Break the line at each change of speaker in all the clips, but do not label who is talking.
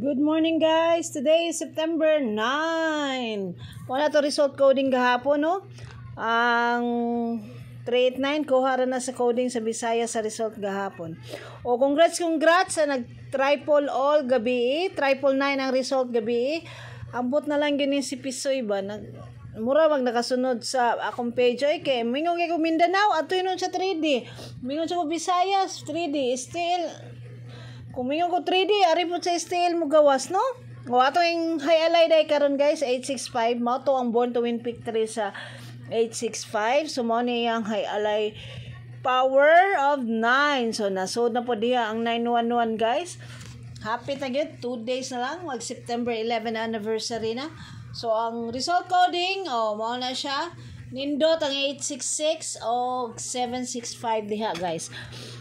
Good morning guys! Today is September 9. Wala to result coding gahapon, no? Ang 389, kuhara na sa coding sa Bisaya sa result gahapon. O congrats, congrats sa nag-triple all gabi. Triple 9 ang result gabi. Ambot na lang yun si Pisoy ba? Nag mura wag nakasunod sa akong page ay kay mingon kay Mindanao at yun sa 3D mingon sa Visayas 3D still Kumingo ko 3D, ari po sa STL mo gawas, no? Wa to yung high alay day karon guys, 865. Mao to ang born to win victory sa 865. So mao ni ang high alay power of 9. So nasod na po diha ang 911 guys. Happy na gyud 2 days na lang mag September 11 anniversary na. So ang result coding, oh mao na siya. Nindot ang 866 o 765 diha guys.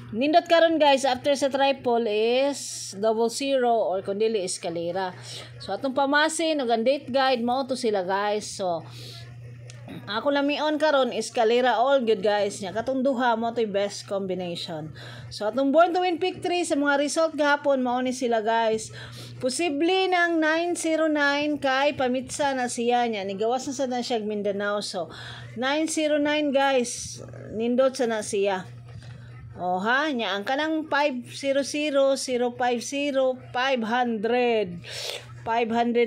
Nindot karon guys, after sa triple is double zero or kung dili eskalera. So atong pamasin og ang date guide mo to sila guys. So ako lang on karon escalera all good guys nya katong duha mo toy best combination so atong born to win pick 3 sa mga result gahapon mo ni sila guys posible nang 909 kay pamitsa na siya nya nigawas na sa na siya Mindanao so 909 guys nindot sa na siya o ha, nyaan ka ng 500 500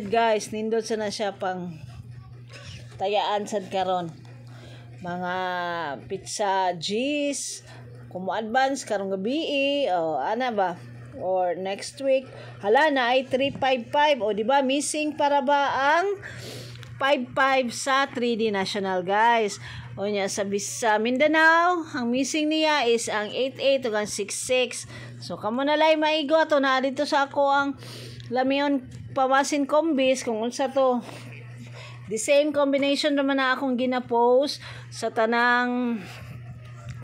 guys. Nindot sa na siya pang tayaan sad karon. Mga pizza cheese, Kumo advance karong gabi eh. o oh, ana ba? Or next week. Hala na ay 355 o di ba missing para ba ang 5-5 sa 3D National guys. O niya, sa, sa Mindanao, ang missing niya is ang 8-8 hanggang 6-6. So, kamo na lay maigo ato na dito sa ako ang lamion pamasin Combis. kung unsa to. The same combination naman na akong ginapost sa tanang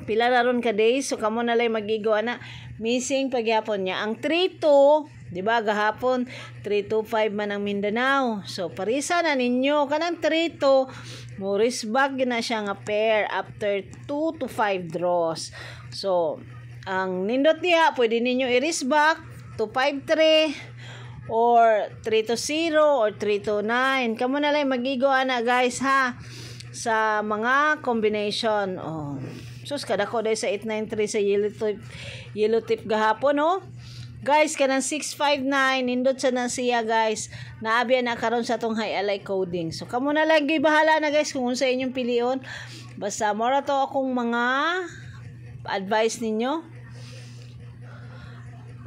pila na ron ka days. So, kamo na lay magigo Ana, missing pagyapon niya. Ang 3-2 Di ba gahapon 325 man ang Mindanao. So parisa na ninyo kanang 3 to Morris bag na siya nga pair after 2 to 5 draws. So ang nindot niya pwede ninyo i-risk back to 5-3 or 3 to 0 or 3 to 9. Kamo na lang magigo ana guys ha sa mga combination. Oh. Sus, kada ko dahil sa 893 sa yellow tip, yellow tip gahapon, no? Oh. Guys, kanang 659, nindot sa nang siya guys. Naabi na karon sa tong high alay coding. So, kamo na lang gay bahala na guys kung unsa inyong pilion Basta mora to akong mga advice ninyo.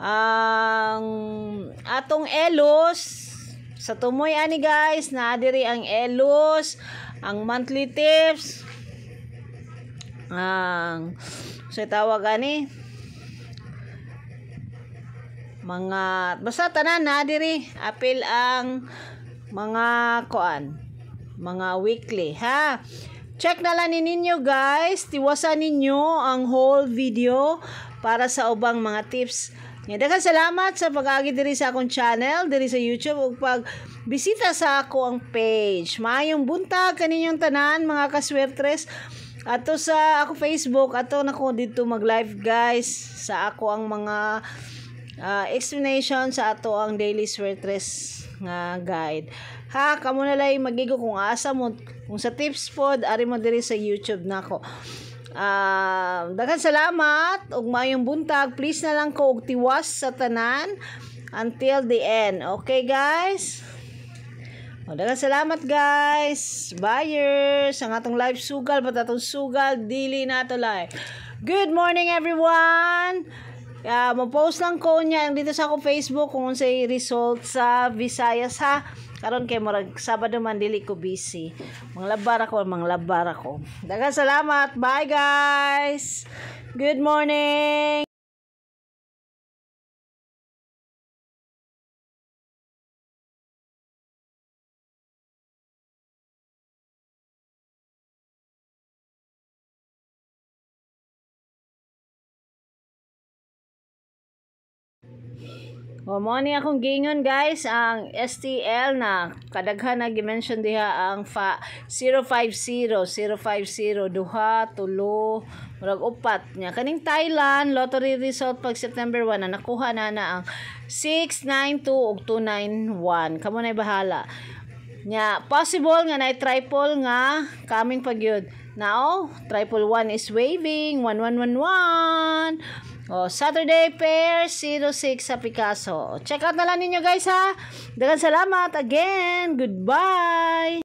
Ang um, atong elos sa tumoy ani guys, naa diri ang elos, ang monthly tips, ang um, sa so tawag ani mga basta tanan na diri apil ang mga koan mga weekly ha check na lang ninyo guys tiwasan ninyo ang whole video para sa ubang mga tips nga daghang salamat sa pag diri sa akong channel diri sa YouTube ug pag bisita sa ako ang page mayong buntag kaninyong tanan mga kaswertres ato sa ako Facebook ato nako dito mag live guys sa ako ang mga uh, explanation sa ato ang daily sweatress nga guide. Ha, kamo na lay magigo kung asa mo kung sa tips pod ari mo diri sa YouTube nako. Uh, ah, daghan salamat ug maayong buntag. Please na lang ko og tiwas sa tanan until the end. Okay guys? O, daga salamat guys. Buyers, ang atong live sugal, batatong sugal, dili na to live. Good morning everyone! Uh, ah, mo-post lang ko niya dito sa ako Facebook kung unsay ano result sa Visayas ha. Karon kay murag Sabado man dili ko busy. Manglabar ako, manglabar ako. Daghang salamat. Bye guys. Good morning. O oh, mo akong gingon guys ang STL na kadaghan na gimension diha ang fa 050 050 duha tulo murag upat nya kaning Thailand lottery result pag September 1 na nakuha na na ang 692 ug 291 kamo na bahala nya possible nga na triple nga kaming pagyud now triple 1 is waving 1111 o, Saturday Fair 06 sa Picasso. Check out na lang ninyo guys ha. Dagan salamat. Again, goodbye.